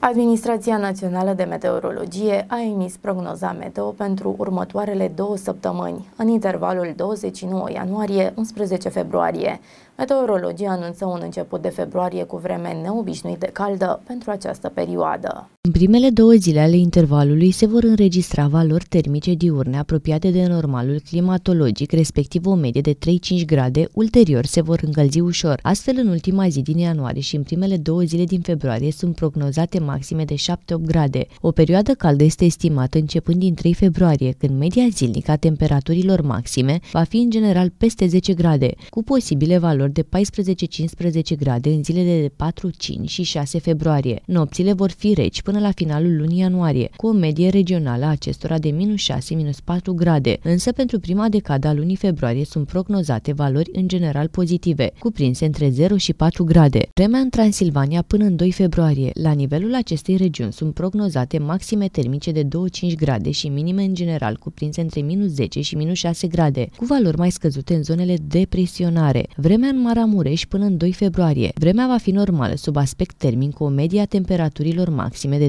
Administrația Națională de Meteorologie a emis prognoza meteo pentru următoarele două săptămâni, în intervalul 29 ianuarie-11 februarie. Meteorologia anunță un început de februarie cu vreme neobișnuit de caldă pentru această perioadă. În primele două zile ale intervalului se vor înregistra valori termice diurne apropiate de normalul climatologic, respectiv o medie de 3-5 grade, ulterior se vor încălzi ușor. Astfel, în ultima zi din ianuarie și în primele două zile din februarie sunt prognozate maxime de 7-8 grade. O perioadă caldă este estimată începând din 3 februarie, când media zilnică a temperaturilor maxime va fi în general peste 10 grade, cu posibile valori maximilor de 14-15 grade în zilele de 4, 5 și 6 februarie. Nopțile vor fi reci până la finalul lunii ianuarie, cu o medie regională a acestora de minus 6, minus 4 grade, însă pentru prima decada a lunii februarie sunt prognozate valori în general pozitive, cuprinse între 0 și 4 grade. Vremea în Transilvania până în 2 februarie. La nivelul acestei regiuni sunt prognozate maxime termice de 2-5 grade și minime în general cuprinse între minus 10 și minus 6 grade, cu valori mai scăzute în zonele depresionare. Vremea în în Maramureș până în 2 februarie. Vremea va fi normală, sub aspect termin, cu o media temperaturilor maxime de 3-4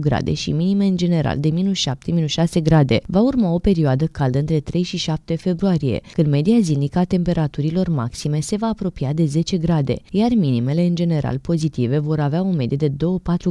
grade și minime în general de minus 7-6 grade. Va urma o perioadă caldă între 3 și 7 februarie, când media zilnică a temperaturilor maxime se va apropia de 10 grade, iar minimele în general pozitive vor avea o medie de 2-4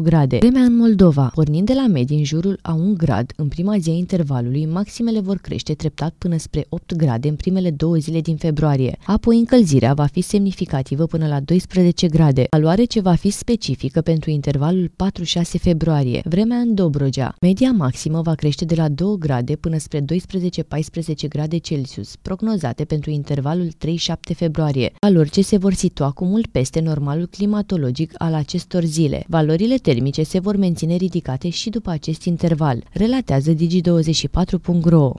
grade. Vremea în Moldova, pornind de la medii în jurul a 1 grad, în prima zi a intervalului, maximele vor crește treptat până spre 8 grade în primele două zile din februarie, apoi încălzirea va fi semnificativă până la 12 grade, valoare ce va fi specifică pentru intervalul 4-6 februarie. Vremea în Dobrogea. Media maximă va crește de la 2 grade până spre 12-14 grade Celsius, prognozate pentru intervalul 3-7 februarie, valori ce se vor situa cu mult peste normalul climatologic al acestor zile. Valorile termice se vor menține ridicate și după acest interval, relatează Digi24.ro.